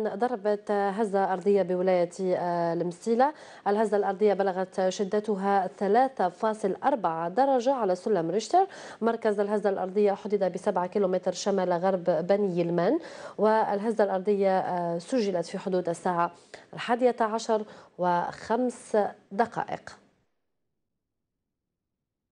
ضربت هزة أرضية بولاية المسيلة آه، الهزة الأرضية بلغت شدتها 3.4 درجة على سلم ريشتر مركز الهزة الأرضية حدد ب7 كيلومتر شمال غرب بني يلمان والهزة الأرضية آه، سجلت في حدود الساعة 11 و5 دقائق